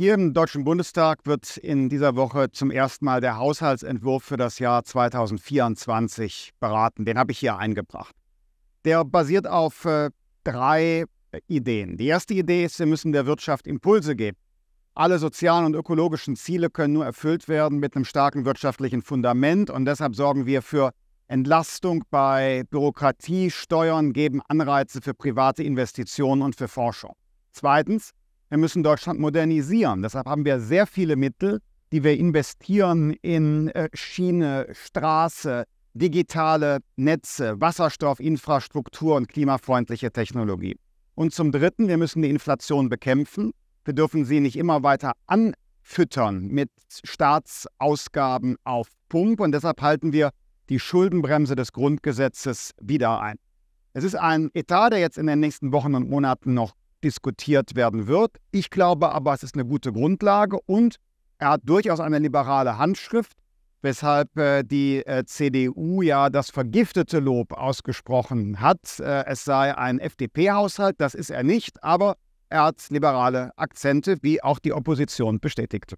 Hier im Deutschen Bundestag wird in dieser Woche zum ersten Mal der Haushaltsentwurf für das Jahr 2024 beraten. Den habe ich hier eingebracht. Der basiert auf äh, drei äh, Ideen. Die erste Idee ist, wir müssen der Wirtschaft Impulse geben. Alle sozialen und ökologischen Ziele können nur erfüllt werden mit einem starken wirtschaftlichen Fundament und deshalb sorgen wir für Entlastung bei Bürokratie, Steuern, geben Anreize für private Investitionen und für Forschung. Zweitens, wir müssen Deutschland modernisieren. Deshalb haben wir sehr viele Mittel, die wir investieren in äh, Schiene, Straße, digitale Netze, Wasserstoff, Infrastruktur und klimafreundliche Technologie. Und zum Dritten, wir müssen die Inflation bekämpfen. Wir dürfen sie nicht immer weiter anfüttern mit Staatsausgaben auf Pump. Und deshalb halten wir die Schuldenbremse des Grundgesetzes wieder ein. Es ist ein Etat, der jetzt in den nächsten Wochen und Monaten noch diskutiert werden wird. Ich glaube aber, es ist eine gute Grundlage und er hat durchaus eine liberale Handschrift, weshalb äh, die äh, CDU ja das vergiftete Lob ausgesprochen hat. Äh, es sei ein FDP-Haushalt, das ist er nicht, aber er hat liberale Akzente, wie auch die Opposition bestätigte.